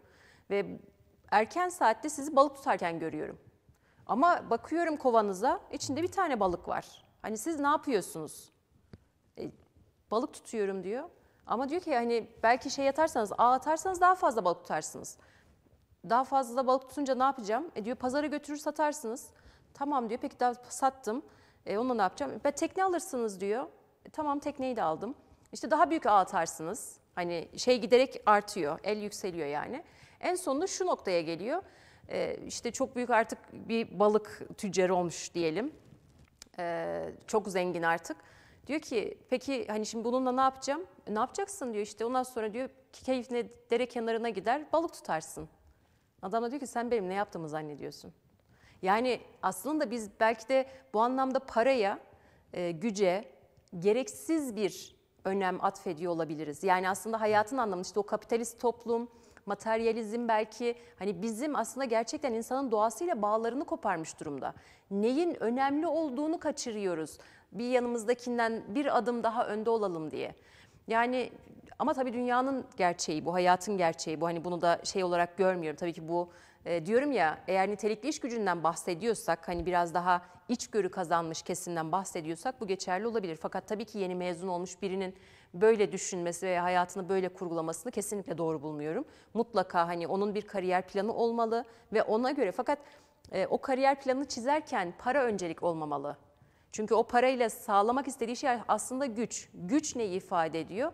ve erken saatte sizi balık tutarken görüyorum. Ama bakıyorum kovanıza içinde bir tane balık var. Hani siz ne yapıyorsunuz? E, balık tutuyorum diyor. Ama diyor ki hani belki şey atarsanız ağ atarsanız daha fazla balık tutarsınız daha fazla da balık tutunca ne yapacağım? E diyor pazara götürür satarsınız. Tamam diyor peki daha sattım. E onunla ne yapacağım? E, ben tekne alırsınız diyor. E, tamam tekneyi de aldım. İşte daha büyük ağ atarsınız. Hani şey giderek artıyor. El yükseliyor yani. En sonunda şu noktaya geliyor. E, işte çok büyük artık bir balık tüccarı olmuş diyelim. E, çok zengin artık. Diyor ki peki hani şimdi bununla ne yapacağım? E, ne yapacaksın diyor işte ondan sonra diyor keyfine dere kenarına gider balık tutarsın. Adam da diyor ki sen benim ne yaptığımı zannediyorsun. Yani aslında biz belki de bu anlamda paraya, e, güce gereksiz bir önem atfediyor olabiliriz. Yani aslında hayatın anlamı işte o kapitalist toplum, materyalizm belki hani bizim aslında gerçekten insanın doğasıyla bağlarını koparmış durumda. Neyin önemli olduğunu kaçırıyoruz. Bir yanımızdakinden bir adım daha önde olalım diye. Yani ama tabii dünyanın gerçeği bu, hayatın gerçeği bu. Hani bunu da şey olarak görmüyorum. Tabii ki bu e, diyorum ya eğer nitelikli iş gücünden bahsediyorsak hani biraz daha içgörü kazanmış kesimden bahsediyorsak bu geçerli olabilir. Fakat tabii ki yeni mezun olmuş birinin böyle düşünmesi ve hayatını böyle kurgulamasını kesinlikle doğru bulmuyorum. Mutlaka hani onun bir kariyer planı olmalı ve ona göre fakat e, o kariyer planını çizerken para öncelik olmamalı. Çünkü o parayla sağlamak istediği şey aslında güç. Güç neyi ifade ediyor?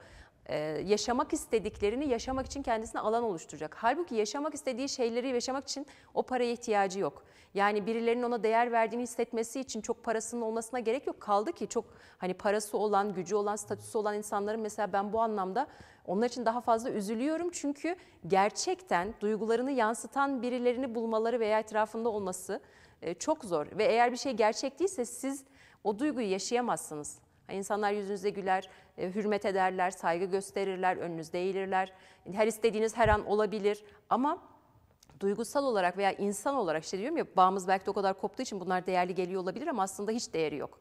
E, yaşamak istediklerini yaşamak için kendisine alan oluşturacak. Halbuki yaşamak istediği şeyleri yaşamak için o paraya ihtiyacı yok. Yani birilerinin ona değer verdiğini hissetmesi için çok parasının olmasına gerek yok. Kaldı ki çok hani parası olan, gücü olan, statüsü olan insanların mesela ben bu anlamda onlar için daha fazla üzülüyorum çünkü gerçekten duygularını yansıtan birilerini bulmaları veya etrafında olması e, çok zor. Ve eğer bir şey gerçek değilse siz o duyguyu yaşayamazsınız. İnsanlar yüzünüze güler, e, hürmet ederler, saygı gösterirler, önünüzde eğilirler. Her istediğiniz her an olabilir ama duygusal olarak veya insan olarak işte diyorum ya bağımız belki de o kadar koptuğu için bunlar değerli geliyor olabilir ama aslında hiç değeri yok.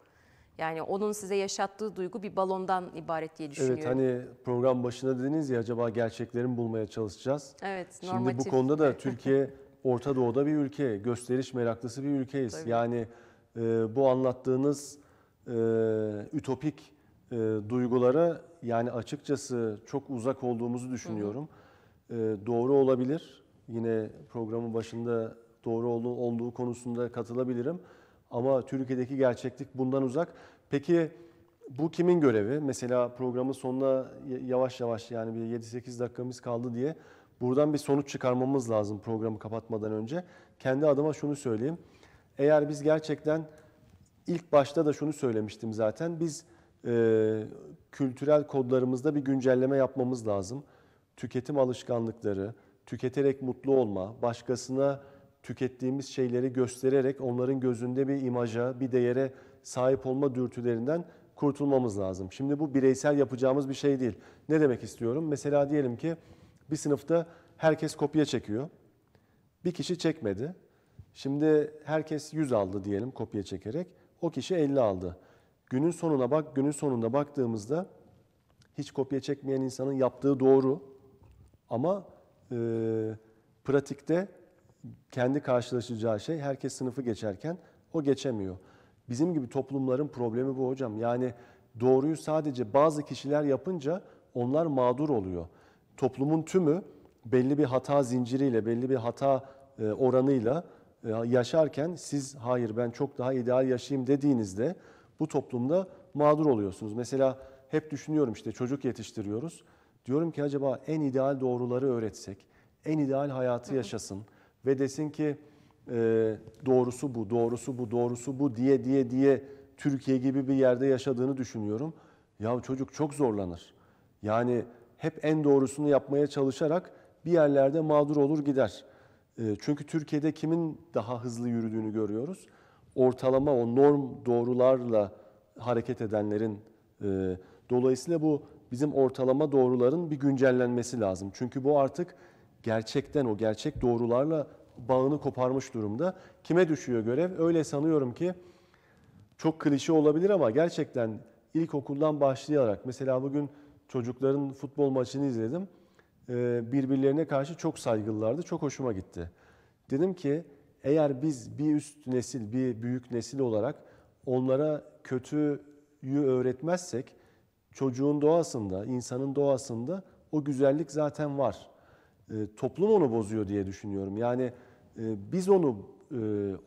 Yani onun size yaşattığı duygu bir balondan ibaret diye düşünüyorum. Evet hani program başında dediniz ya acaba gerçeklerin bulmaya çalışacağız. Evet Şimdi normatif. bu konuda da Türkiye Orta Doğu'da bir ülke, gösteriş meraklısı bir ülkeyiz. Tabii. Yani e, bu anlattığınız e, ütopik e, duygulara yani açıkçası çok uzak olduğumuzu düşünüyorum. Hı E, doğru olabilir. Yine programın başında doğru olduğu, olduğu konusunda katılabilirim. Ama Türkiye'deki gerçeklik bundan uzak. Peki bu kimin görevi? Mesela programın sonuna yavaş yavaş yani bir 7-8 dakikamız kaldı diye buradan bir sonuç çıkarmamız lazım programı kapatmadan önce. Kendi adıma şunu söyleyeyim. Eğer biz gerçekten ilk başta da şunu söylemiştim zaten. Biz e, kültürel kodlarımızda bir güncelleme yapmamız lazım. Tüketim alışkanlıkları, tüketerek mutlu olma, başkasına tükettiğimiz şeyleri göstererek onların gözünde bir imaja, bir değere sahip olma dürtülerinden kurtulmamız lazım. Şimdi bu bireysel yapacağımız bir şey değil. Ne demek istiyorum? Mesela diyelim ki bir sınıfta herkes kopya çekiyor. Bir kişi çekmedi. Şimdi herkes 100 aldı diyelim kopya çekerek. O kişi 50 aldı. Günün sonuna bak, günün sonunda baktığımızda hiç kopya çekmeyen insanın yaptığı doğru ama e, pratikte kendi karşılaşacağı şey herkes sınıfı geçerken o geçemiyor. Bizim gibi toplumların problemi bu hocam. Yani doğruyu sadece bazı kişiler yapınca onlar mağdur oluyor. Toplumun tümü belli bir hata zinciriyle, belli bir hata e, oranıyla e, yaşarken siz hayır ben çok daha ideal yaşayayım dediğinizde bu toplumda mağdur oluyorsunuz. Mesela hep düşünüyorum işte çocuk yetiştiriyoruz. Diyorum ki acaba en ideal doğruları öğretsek, en ideal hayatı yaşasın ve desin ki e, doğrusu bu, doğrusu bu, doğrusu bu diye diye diye Türkiye gibi bir yerde yaşadığını düşünüyorum. Ya çocuk çok zorlanır. Yani hep en doğrusunu yapmaya çalışarak bir yerlerde mağdur olur gider. Ee, çünkü Türkiye'de kimin daha hızlı yürüdüğünü görüyoruz. Ortalama o norm doğrularla hareket edenlerin e, dolayısıyla bu bizim ortalama doğruların bir güncellenmesi lazım. Çünkü bu artık gerçekten o gerçek doğrularla bağını koparmış durumda. Kime düşüyor görev? Öyle sanıyorum ki çok klişe olabilir ama gerçekten ilkokuldan başlayarak mesela bugün çocukların futbol maçını izledim. E, birbirlerine karşı çok saygılılardı. Çok hoşuma gitti. Dedim ki eğer biz bir üst nesil, bir büyük nesil olarak onlara kötüyü öğretmezsek çocuğun doğasında, insanın doğasında o güzellik zaten var. E, toplum onu bozuyor diye düşünüyorum. Yani e, biz onu e,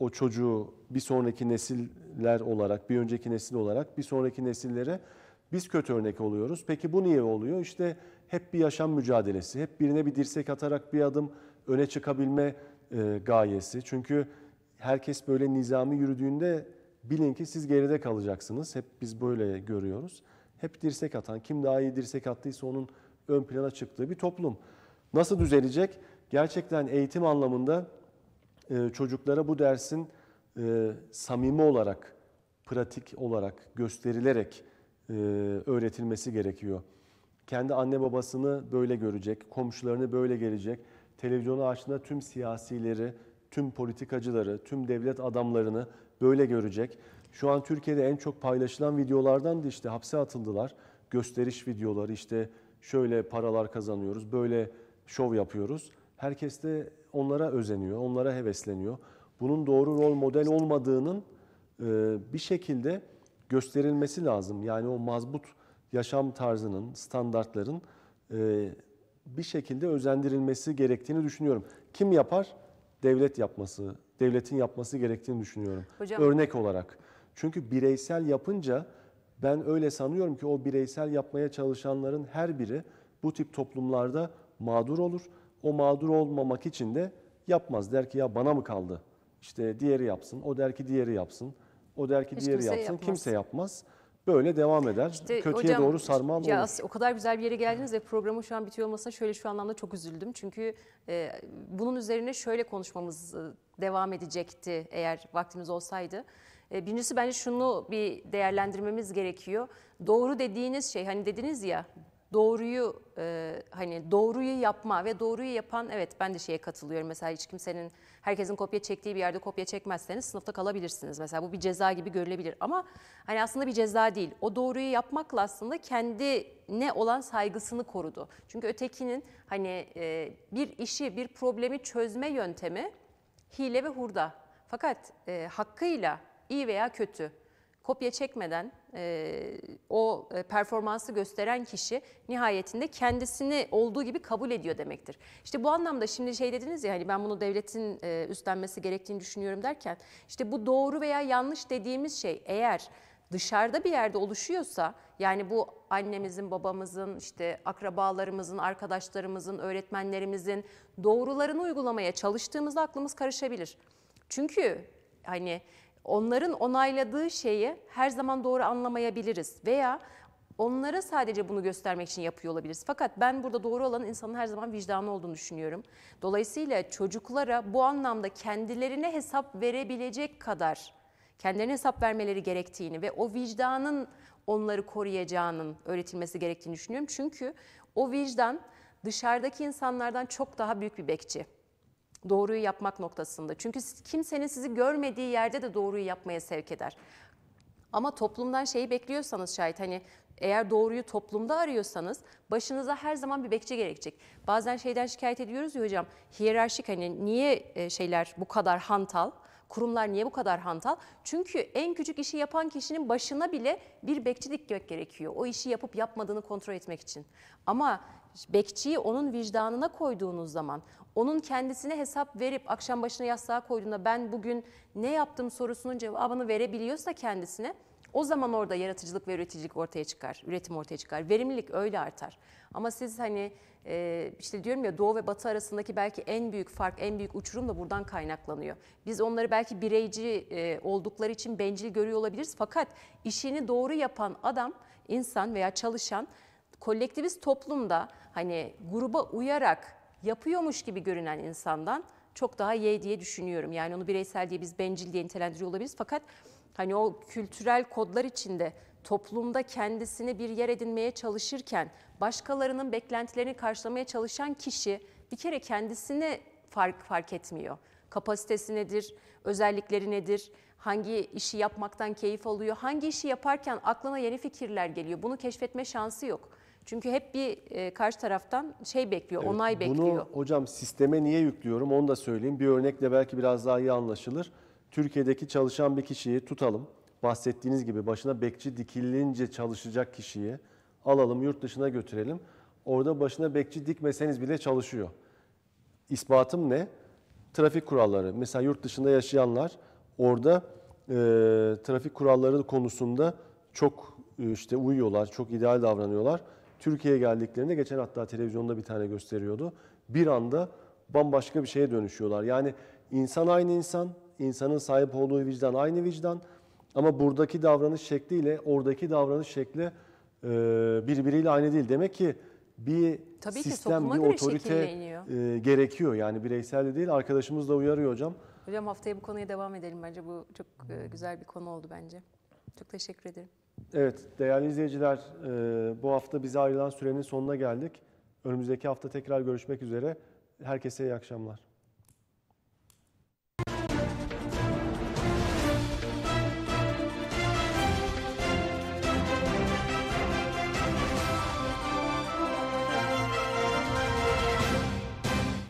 o çocuğu bir sonraki nesiller olarak, bir önceki nesil olarak bir sonraki nesillere biz kötü örnek oluyoruz. Peki bu niye oluyor? İşte hep bir yaşam mücadelesi, hep birine bir dirsek atarak bir adım öne çıkabilme e, gayesi. Çünkü herkes böyle nizami yürüdüğünde bilin ki siz geride kalacaksınız. Hep biz böyle görüyoruz. Hep dirsek atan, kim daha iyi dirsek attıysa onun ön plana çıktığı bir toplum. Nasıl düzelecek? Gerçekten eğitim anlamında e, çocuklara bu dersin e, samimi olarak, pratik olarak, gösterilerek e, öğretilmesi gerekiyor kendi anne babasını böyle görecek, komşularını böyle gelecek, televizyonu açtığında tüm siyasileri, tüm politikacıları, tüm devlet adamlarını böyle görecek. Şu an Türkiye'de en çok paylaşılan videolardan da işte hapse atıldılar. Gösteriş videoları işte şöyle paralar kazanıyoruz, böyle şov yapıyoruz. Herkes de onlara özeniyor, onlara hevesleniyor. Bunun doğru rol model olmadığının bir şekilde gösterilmesi lazım. Yani o mazbut yaşam tarzının, standartların e, bir şekilde özendirilmesi gerektiğini düşünüyorum. Kim yapar? Devlet yapması, devletin yapması gerektiğini düşünüyorum. Hocam. Örnek olarak. Çünkü bireysel yapınca ben öyle sanıyorum ki o bireysel yapmaya çalışanların her biri bu tip toplumlarda mağdur olur. O mağdur olmamak için de yapmaz. Der ki ya bana mı kaldı? İşte diğeri yapsın, o der ki diğeri yapsın, o der ki Hiç diğeri yapsın, yapmaz. kimse yapmaz böyle devam eder. İşte Kötüye hocam, doğru sarmal ya O kadar güzel bir yere geldiniz ve programı şu an bitiyor olmasına şöyle şu anlamda çok üzüldüm. Çünkü e, bunun üzerine şöyle konuşmamız e, devam edecekti eğer vaktimiz olsaydı. E, birincisi bence şunu bir değerlendirmemiz gerekiyor. Doğru dediğiniz şey hani dediniz ya doğruyu e, hani doğruyu yapma ve doğruyu yapan evet ben de şeye katılıyorum. Mesela hiç kimsenin herkesin kopya çektiği bir yerde kopya çekmezseniz sınıfta kalabilirsiniz. Mesela bu bir ceza gibi görülebilir ama hani aslında bir ceza değil. O doğruyu yapmakla aslında kendine olan saygısını korudu. Çünkü ötekinin hani e, bir işi bir problemi çözme yöntemi hile ve hurda. Fakat e, hakkıyla iyi veya kötü kopya çekmeden e, o e, performansı gösteren kişi nihayetinde kendisini olduğu gibi kabul ediyor demektir. İşte bu anlamda şimdi şey dediniz ya hani ben bunu devletin e, üstlenmesi gerektiğini düşünüyorum derken işte bu doğru veya yanlış dediğimiz şey eğer dışarıda bir yerde oluşuyorsa yani bu annemizin, babamızın, işte akrabalarımızın, arkadaşlarımızın, öğretmenlerimizin doğrularını uygulamaya çalıştığımızda aklımız karışabilir. Çünkü hani onların onayladığı şeyi her zaman doğru anlamayabiliriz veya onlara sadece bunu göstermek için yapıyor olabiliriz. Fakat ben burada doğru olan insanın her zaman vicdanı olduğunu düşünüyorum. Dolayısıyla çocuklara bu anlamda kendilerine hesap verebilecek kadar kendilerine hesap vermeleri gerektiğini ve o vicdanın onları koruyacağının öğretilmesi gerektiğini düşünüyorum. Çünkü o vicdan dışarıdaki insanlardan çok daha büyük bir bekçi. Doğruyu yapmak noktasında. Çünkü kimsenin sizi görmediği yerde de doğruyu yapmaya sevk eder. Ama toplumdan şeyi bekliyorsanız şayet hani eğer doğruyu toplumda arıyorsanız başınıza her zaman bir bekçi gerekecek. Bazen şeyden şikayet ediyoruz ya hocam hiyerarşik hani niye e, şeyler bu kadar hantal Kurumlar niye bu kadar hantal? Çünkü en küçük işi yapan kişinin başına bile bir bekçi dikmek gerekiyor. O işi yapıp yapmadığını kontrol etmek için. Ama bekçiyi onun vicdanına koyduğunuz zaman, onun kendisine hesap verip akşam başına yastığa koyduğunda ben bugün ne yaptım sorusunun cevabını verebiliyorsa kendisine o zaman orada yaratıcılık ve üreticilik ortaya çıkar, üretim ortaya çıkar. Verimlilik öyle artar. Ama siz hani e, işte diyorum ya doğu ve batı arasındaki belki en büyük fark, en büyük uçurum da buradan kaynaklanıyor. Biz onları belki bireyci e, oldukları için bencil görüyor olabiliriz. Fakat işini doğru yapan adam, insan veya çalışan kolektivist toplumda hani gruba uyarak yapıyormuş gibi görünen insandan çok daha iyi diye düşünüyorum. Yani onu bireysel diye biz bencil diye nitelendiriyor olabiliriz. Fakat Hani o kültürel kodlar içinde toplumda kendisini bir yer edinmeye çalışırken başkalarının beklentilerini karşılamaya çalışan kişi bir kere kendisini fark, fark etmiyor. Kapasitesi nedir, özellikleri nedir, hangi işi yapmaktan keyif alıyor, hangi işi yaparken aklına yeni fikirler geliyor. Bunu keşfetme şansı yok. Çünkü hep bir e, karşı taraftan şey bekliyor, evet, onay bekliyor. Bunu hocam sisteme niye yüklüyorum onu da söyleyeyim. Bir örnekle belki biraz daha iyi anlaşılır. Türkiye'deki çalışan bir kişiyi tutalım. Bahsettiğiniz gibi başına bekçi dikilince çalışacak kişiyi alalım yurt dışına götürelim. Orada başına bekçi dikmeseniz bile çalışıyor. İspatım ne? Trafik kuralları. Mesela yurt dışında yaşayanlar orada e, trafik kuralları konusunda çok e, işte uyuyorlar, çok ideal davranıyorlar. Türkiye'ye geldiklerinde geçen hatta televizyonda bir tane gösteriyordu. Bir anda bambaşka bir şeye dönüşüyorlar. Yani insan aynı insan, insanın sahip olduğu vicdan aynı vicdan. Ama buradaki davranış şekliyle oradaki davranış şekli e, birbiriyle aynı değil. Demek ki bir Tabii sistem, ki bir otorite e, gerekiyor. Yani bireysel de değil. Arkadaşımız da uyarıyor hocam. Hocam haftaya bu konuya devam edelim bence. Bu çok e, güzel bir konu oldu bence. Çok teşekkür ederim. Evet değerli izleyiciler e, bu hafta bize ayrılan sürenin sonuna geldik. Önümüzdeki hafta tekrar görüşmek üzere. Herkese iyi akşamlar.